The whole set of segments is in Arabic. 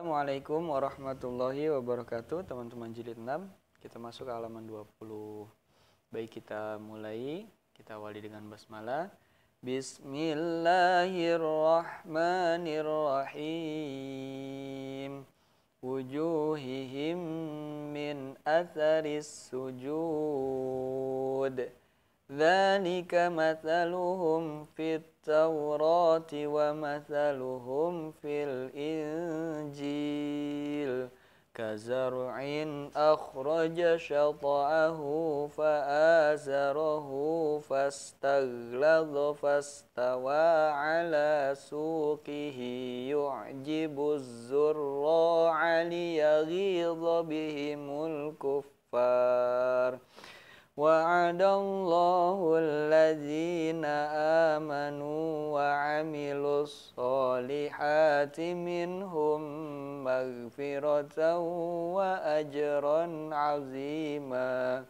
Assalamualaikum warahmatullahi wabarakatuh teman-teman jilid 6 kita masuk ke halaman 20 baik kita mulai kita awali dengan basmalah Bismillahirrahmanirrahim wujuhihim min atharis sujud ذلك مثلهم في التوراة ومثلهم في الإنجيل كزرع أخرج شطأه فآزره فاستغلظ فاستوى على سوقه يعجب الزراع ليغيظ بهم الكفار وعد الله الذين آمنوا وعملوا الصالحات منهم مغفرة وأجرا عظيما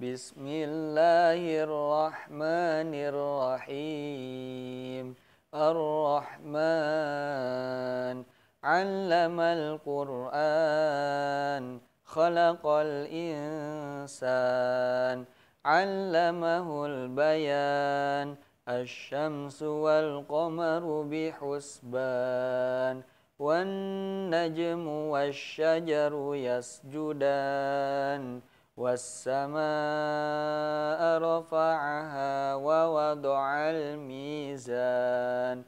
بسم الله الرحمن الرحيم الرحمن علم القرآن خلق الإنسان علمه البيان الشمس والقمر بحسبان والنجم والشجر يسجدان والسماء رفعها ووضع الميزان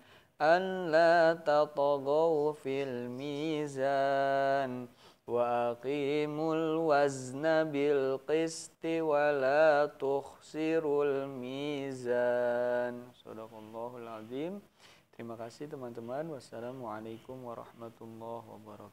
ألا تطغوا في الميزان وأ وأقيموا الوزن بالقسط Terima kasih teman-teman. Wassalamualaikum warahmatullahi wabarakatuh.